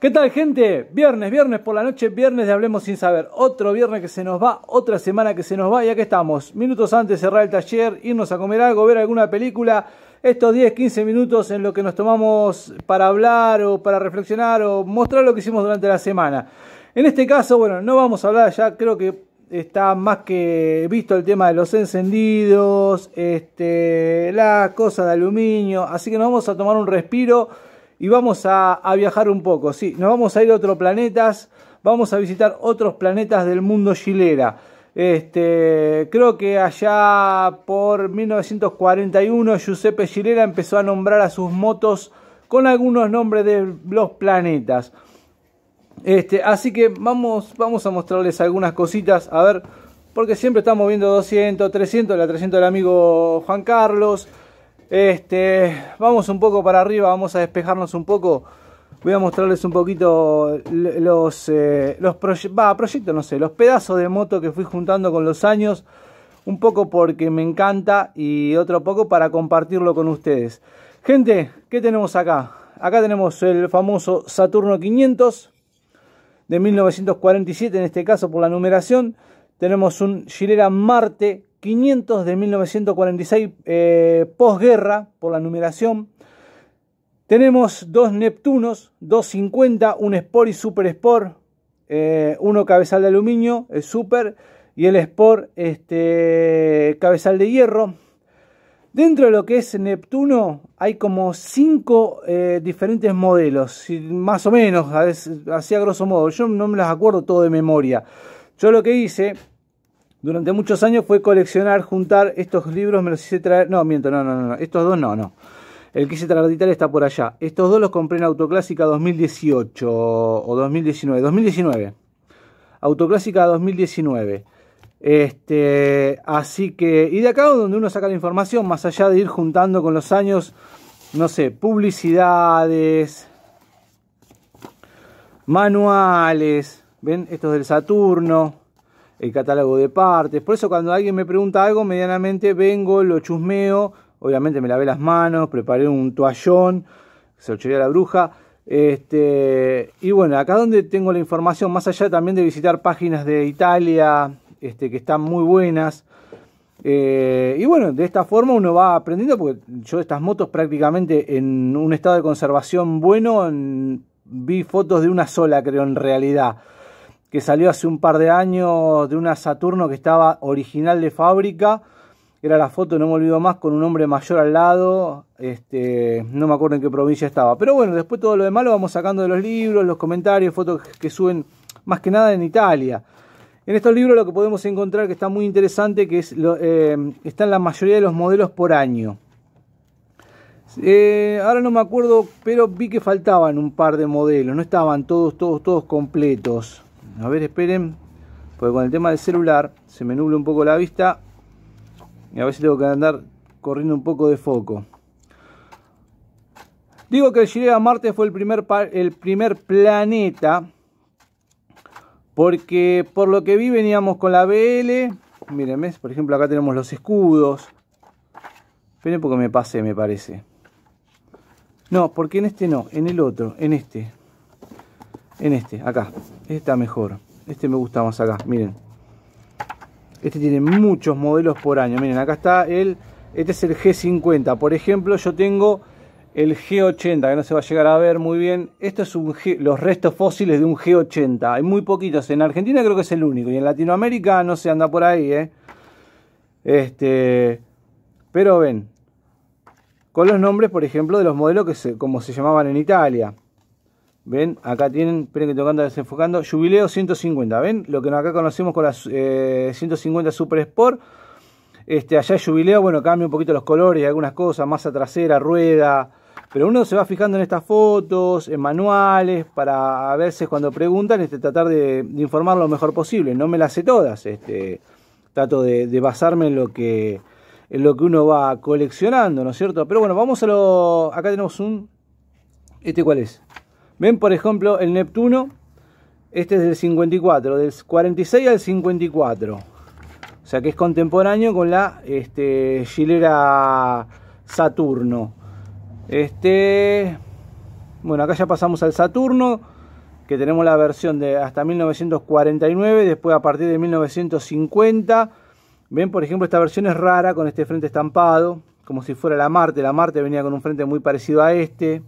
¿Qué tal gente? Viernes, viernes por la noche, viernes de Hablemos sin saber. Otro viernes que se nos va, otra semana que se nos va y aquí estamos. Minutos antes de cerrar el taller, irnos a comer algo, ver alguna película. Estos 10, 15 minutos en lo que nos tomamos para hablar o para reflexionar o mostrar lo que hicimos durante la semana. En este caso, bueno, no vamos a hablar ya, creo que está más que visto el tema de los encendidos, este, la cosa de aluminio, así que nos vamos a tomar un respiro y vamos a, viajar un poco. Sí, nos vamos a ir a otros planetas, vamos a visitar otros planetas del mundo chilera. Este, creo que allá por 1941 Giuseppe Chilera empezó a nombrar a sus motos con algunos nombres de los planetas. Este, así que vamos, vamos a mostrarles algunas cositas, a ver, porque siempre estamos viendo 200, 300, la 300 del amigo Juan Carlos, este, vamos un poco para arriba, vamos a despejarnos un poco. Voy a mostrarles un poquito los, eh, los proyectos, no sé, los pedazos de moto que fui juntando con los años. Un poco porque me encanta y otro poco para compartirlo con ustedes. Gente, ¿qué tenemos acá? Acá tenemos el famoso Saturno 500 de 1947, en este caso por la numeración. Tenemos un Gilera Marte 500 de 1946, eh, posguerra por la numeración. Tenemos dos Neptunos, 250, un Sport y Super Sport, eh, uno cabezal de aluminio, el Super, y el Sport este, cabezal de hierro. Dentro de lo que es Neptuno hay como cinco eh, diferentes modelos, más o menos, así a grosso modo. Yo no me las acuerdo todo de memoria. Yo lo que hice durante muchos años fue coleccionar, juntar estos libros, me los hice traer. No, miento, no, no, no, estos dos no, no. El que hice editar está por allá. Estos dos los compré en Autoclásica 2018 o 2019. 2019. Autoclásica 2019. Este, así que, y de acá donde uno saca la información, más allá de ir juntando con los años, no sé, publicidades, manuales, ven, estos del Saturno, el catálogo de partes. Por eso cuando alguien me pregunta algo, medianamente vengo, lo chusmeo, obviamente me lavé las manos, preparé un toallón, se lo a la bruja. Este, y bueno, acá donde tengo la información, más allá también de visitar páginas de Italia, este, que están muy buenas. Eh, y bueno, de esta forma uno va aprendiendo, porque yo estas motos prácticamente en un estado de conservación bueno vi fotos de una sola, creo, en realidad que salió hace un par de años de una Saturno que estaba original de fábrica. Era la foto, no me olvido más, con un hombre mayor al lado. Este, no me acuerdo en qué provincia estaba. Pero bueno, después todo lo demás lo vamos sacando de los libros, los comentarios, fotos que suben más que nada en Italia. En estos libros lo que podemos encontrar que está muy interesante, que es lo, eh, están la mayoría de los modelos por año. Eh, ahora no me acuerdo, pero vi que faltaban un par de modelos, no estaban todos, todos, todos completos. A ver, esperen. Porque con el tema del celular se me nubla un poco la vista. Y a veces tengo que andar corriendo un poco de foco. Digo que el a Marte fue el primer, el primer planeta. Porque por lo que vi veníamos con la BL. Miren, por ejemplo acá tenemos los escudos. Esperen porque me pasé, me parece. No, porque en este no, en el otro, en este en este, acá. Este está mejor. Este me gusta más acá, miren. Este tiene muchos modelos por año. Miren, acá está el... Este es el G50. Por ejemplo, yo tengo el G80, que no se va a llegar a ver muy bien. Esto es los restos fósiles de un G80. Hay muy poquitos. En Argentina creo que es el único. Y en Latinoamérica no se anda por ahí, ¿eh? Este... Pero ven, con los nombres, por ejemplo, de los modelos que se, como se llamaban en Italia. ¿Ven? Acá tienen, esperen que tocando desenfocando, Jubileo 150, ¿ven? Lo que acá conocemos con las 150 eh, Super Sport. Este, allá es Jubileo, bueno, cambia un poquito los colores, y algunas cosas, masa trasera, rueda. Pero uno se va fijando en estas fotos, en manuales, para a veces cuando preguntan, este, tratar de, informar lo mejor posible. No me las sé todas, este, trato de, de basarme en lo que en lo que uno va coleccionando, ¿no es cierto? Pero bueno, vamos a lo. Acá tenemos un. ¿Este cuál es? Ven, por ejemplo, el Neptuno, este es del 54, del 46 al 54. O sea que es contemporáneo con la este, Saturno. Este, bueno, acá ya pasamos al Saturno, que tenemos la versión de hasta 1949, después a partir de 1950. Ven, por ejemplo, esta versión es rara con este frente estampado, como si fuera la Marte. La Marte venía con un frente muy parecido a este.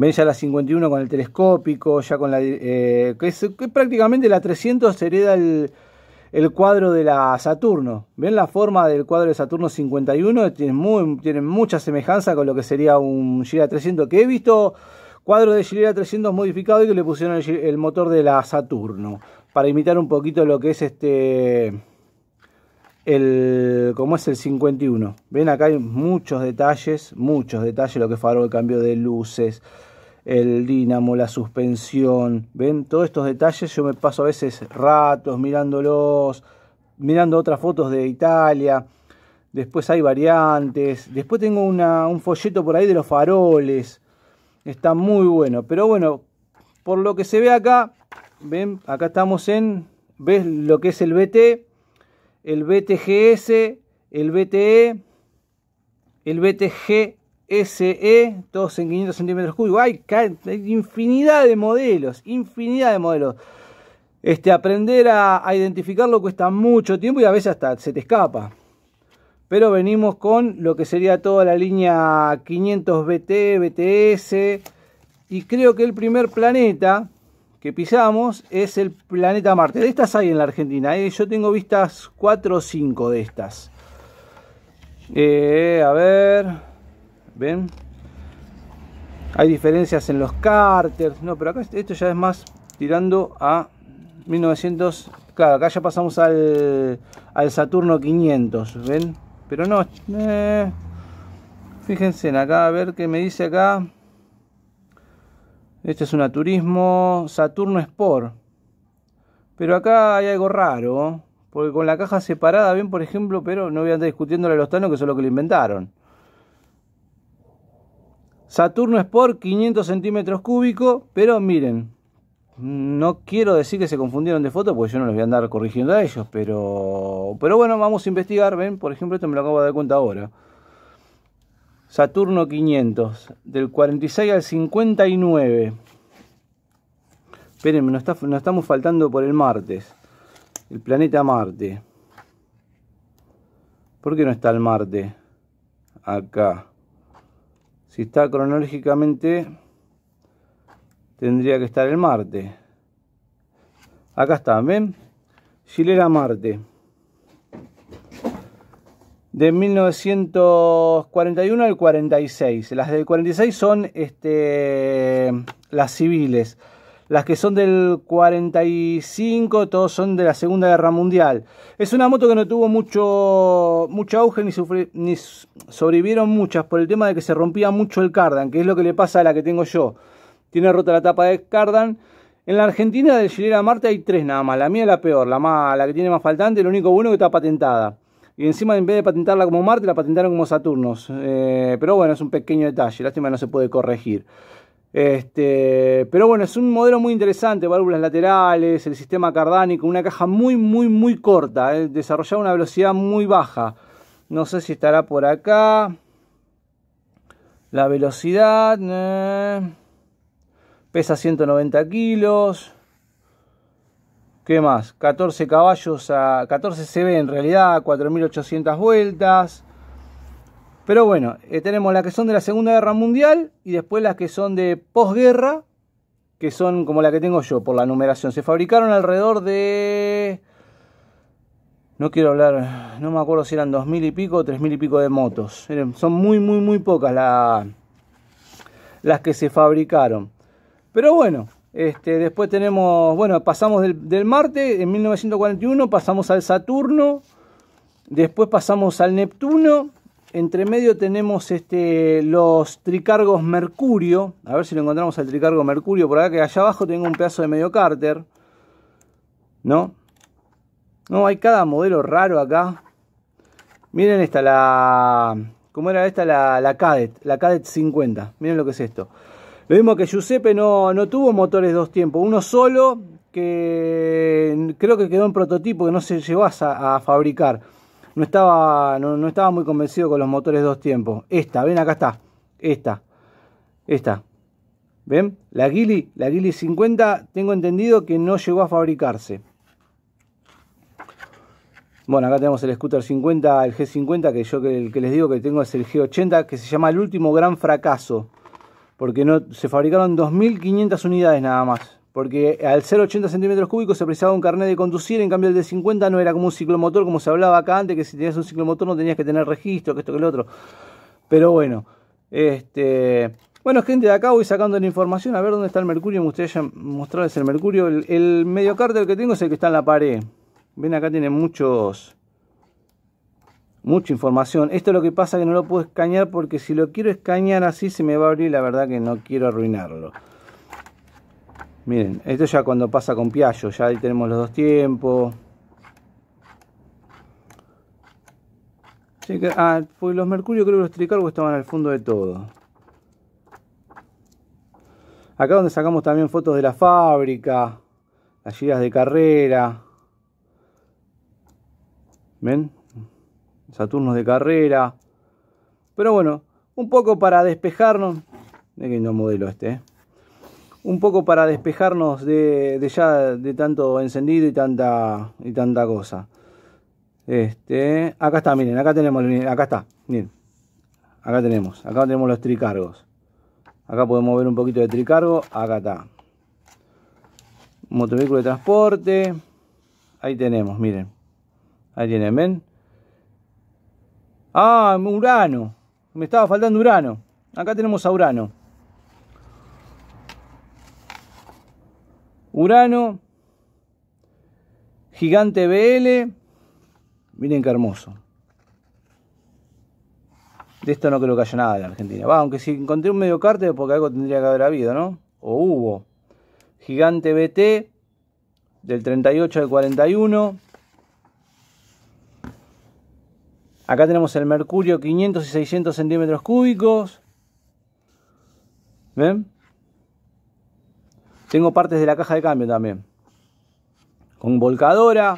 Ven ya la 51 con el telescópico, ya con la. Eh, que, prácticamente la 300 hereda el, cuadro de la Saturno. ¿Ven la forma del cuadro de Saturno 51? Tiene mucha semejanza con lo que sería un Gira 300, que he visto cuadros de Gira 300 modificados y que le pusieron el, motor de la Saturno, para imitar un poquito lo que es este el cómo es el 51. Ven acá hay muchos detalles, muchos detalles, lo que es el cambio de luces, el dínamo, la suspensión, ¿ven? Todos estos detalles yo me paso a veces ratos mirándolos, mirando otras fotos de Italia, después hay variantes, después tengo un folleto por ahí de los faroles, está muy bueno, pero bueno, por lo que se ve acá, ven, acá estamos en, ves lo que es el BT, el BTGS, el BTE, el BTG SE, todos en 500 centímetros cúbicos. Hay, infinidad de modelos, infinidad de modelos. Este, aprender a, identificarlo cuesta mucho tiempo y a veces hasta se te escapa. Pero venimos con lo que sería toda la línea 500 BT, BTS. Y creo que el primer planeta que pisamos es el planeta Marte. De estas hay en la Argentina. ¿eh? Yo tengo vistas 4 o 5 de estas. Eh, a ver. ¿Ven? Hay diferencias en los cárteres. No, pero acá esto ya es más tirando a 1900. Claro, acá ya pasamos al, Saturno 500. ¿Ven? Pero no. Eh, fíjense en acá, a ver qué me dice acá. Este es un turismo Saturno Sport. Pero acá hay algo raro. Porque con la caja separada, ven, por ejemplo, pero no voy a andar discutiéndole a los tanos que son los que lo inventaron. Saturno es por 500 centímetros cúbicos, pero miren, no quiero decir que se confundieron de foto porque yo no los voy a andar corrigiendo a ellos, pero, pero bueno, vamos a investigar. Ven, por ejemplo, esto me lo acabo de dar cuenta ahora. Saturno 500, del 46 al 59. Espérenme, está, nos estamos faltando por el martes. El planeta Marte. ¿Por qué no está el Marte? Acá. Si está cronológicamente, tendría que estar el Marte. Acá está, ¿ven? era Marte. De 1941 al 46. Las del 46 son este, las civiles. Las que son del 45, todos son de la Segunda Guerra Mundial. Es una moto que no tuvo mucho, mucho auge ni, sobrevivieron muchas por el tema de que se rompía mucho el cardan, que es lo que le pasa a la que tengo yo. Tiene rota la tapa de cardan. En la Argentina de Gilera Marte hay tres nada más. La mía es la peor, la, que tiene más faltante, lo único bueno que está patentada. Y encima, en vez de patentarla como Marte, la patentaron como Saturnos. Eh, pero bueno, es un pequeño detalle. Lástima no se puede corregir. Este, pero bueno, es un modelo muy interesante, válvulas laterales, el sistema cardánico, una caja muy, muy, muy corta, eh, desarrollada una velocidad muy baja. No sé si estará por acá. La velocidad. Eh, pesa 190 kilos. ¿Qué más? 14 caballos a 14 CB en realidad, 4800 vueltas. Pero bueno, eh, tenemos las que son de la Segunda Guerra Mundial y después las que son de posguerra, que son como la que tengo yo por la numeración. Se fabricaron alrededor de... No quiero hablar, no me acuerdo si eran dos mil y pico o mil y pico de motos. Son muy, muy, muy pocas las que se fabricaron. Pero bueno, este, después tenemos, bueno, pasamos del, del Marte en 1941, pasamos al Saturno, después pasamos al Neptuno entre medio tenemos este, los tricargos Mercurio. A ver si lo encontramos al tricargo Mercurio por acá, que allá abajo tengo un pedazo de medio cárter. ¿No? No, hay cada modelo raro acá. Miren esta, la... ¿Cómo era esta? La, Cadet, la Cadet 50. Miren lo que es esto. Lo mismo que Giuseppe no, no tuvo motores dos tiempos. Uno solo, que creo que quedó en prototipo, que no se llevó a fabricar no estaba, no, estaba muy convencido con los motores dos tiempos. Esta, ven acá está, esta, esta. ¿Ven? La Gili, la 50, tengo entendido que no llegó a fabricarse. Bueno, acá tenemos el scooter 50, el G50, que yo que, que les digo que tengo es el G80, que se llama el último gran fracaso, porque no, se fabricaron 2.500 unidades nada más porque al ser 80 centímetros cúbicos se precisaba un carnet de conducir, en cambio el de 50 no era como un ciclomotor, como se hablaba acá antes, que si tenías un ciclomotor no tenías que tener registro, que esto, que el otro. Pero bueno, este... Bueno, gente, de acá voy sacando la información a ver dónde está el mercurio. Me gustaría mostrarles el mercurio. El, medio cárter que tengo es el que está en la pared. Ven, acá tiene muchos. Mucha información. Esto es lo que pasa que no lo puedo escanear porque si lo quiero escanear así se me va a abrir. La verdad que no quiero arruinarlo. Miren, esto ya cuando pasa con Piaggio, ya ahí tenemos los dos tiempos. ah, pues los mercurio creo que los Tricargo estaban al fondo de todo. Acá donde sacamos también fotos de la fábrica, las giras de carrera. ¿Ven? Saturnos de carrera. Pero bueno, un poco para despejarnos. de Qué lindo modelo este, ¿eh? un poco para despejarnos de, ya de tanto encendido y tanta y tanta cosa. Este, acá está, miren, acá tenemos, acá está, miren. Acá tenemos, acá tenemos los tricargos. Acá podemos ver un poquito de tricargo, acá está. Motovehículo de transporte. Ahí tenemos, miren. Ahí tienen, ¿ven? Ah, Urano. Me estaba faltando Urano. Acá tenemos a Urano. Urano, gigante BL, miren qué hermoso. De esto no creo que haya nada en Argentina. aunque si encontré un medio cárter, porque algo tendría que haber habido, ¿no? O hubo. Gigante BT, del 38 al 41. Acá tenemos el mercurio 500 y 600 centímetros cúbicos. ¿Ven? Tengo partes de la caja de cambio también. Con volcadora.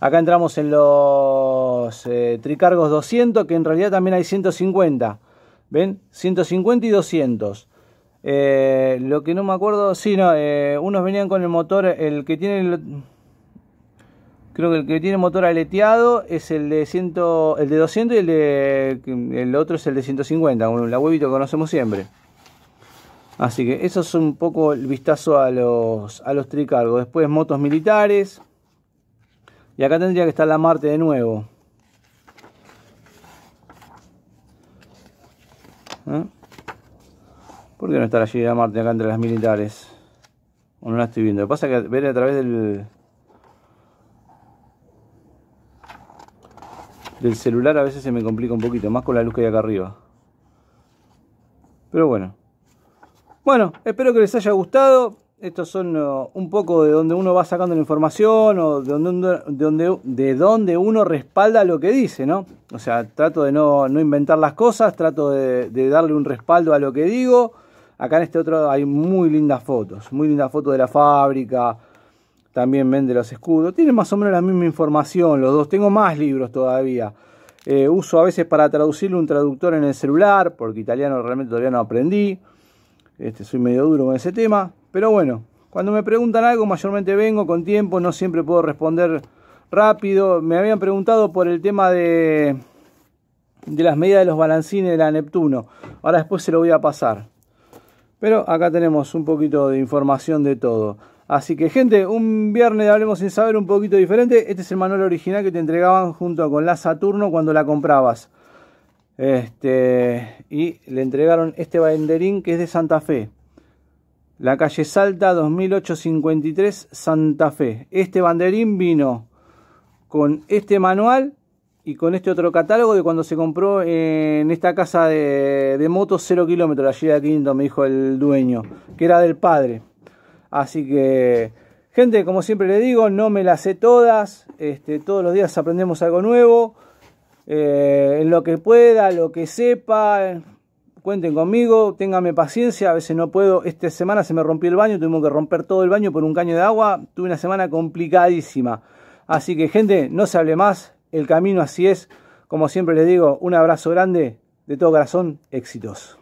Acá entramos en los eh, tricargos 200, que en realidad también hay 150. ¿Ven? 150 y 200. Eh, lo que no me acuerdo, sí, no, eh, unos venían con el motor, el que tiene creo que el que tiene motor aleteado es el de 100, el de 200 y el de el otro es el de 150, la huevito que conocemos siempre. Así que eso es un poco el vistazo a los, a los tricargos. Después motos militares. Y acá tendría que estar la Marte de nuevo. ¿Eh? ¿Por qué no está la Marte acá entre las militares? O no la estoy viendo. Lo que pasa es que ver a través del... Del celular a veces se me complica un poquito. Más con la luz que hay acá arriba. Pero bueno. Bueno, espero que les haya gustado. Estos son eh, un poco de donde uno va sacando la información o de donde, uno respalda lo que dice, ¿no? O sea, trato de no, inventar las cosas, trato de, darle un respaldo a lo que digo. Acá en este otro hay muy lindas fotos, muy lindas fotos de la fábrica, también vende los escudos. Tienen más o menos la misma información los dos. Tengo más libros todavía. Eh, uso a veces para traducirle un traductor en el celular, porque italiano realmente todavía no aprendí. Este, soy medio duro con ese tema, pero bueno, cuando me preguntan algo mayormente vengo con tiempo, no siempre puedo responder rápido. Me habían preguntado por el tema de, de las medidas de los balancines de la Neptuno. Ahora después se lo voy a pasar. Pero acá tenemos un poquito de información de todo. Así que gente, un viernes de Hablemos sin saber un poquito diferente. Este es el manual original que te entregaban junto con la Saturno cuando la comprabas. Este, y le entregaron este banderín que es de Santa Fe. La calle Salta 2853 Santa Fe. Este banderín vino con este manual y con este otro catálogo de cuando se compró eh, en esta casa de, motos 0 kilómetros, allí de Quinto, me dijo el dueño, que era del padre. Así que, gente, como siempre le digo, no me las sé todas, este, todos los días aprendemos algo nuevo. Eh, en lo que pueda, lo que sepa. Eh, cuenten conmigo, ténganme paciencia, a veces no puedo. Esta semana se me rompió el baño, tuvimos que romper todo el baño por un caño de agua. Tuve una semana complicadísima. Así que gente, no se hable más, el camino así es. Como siempre les digo, un abrazo grande, de todo corazón, éxitos.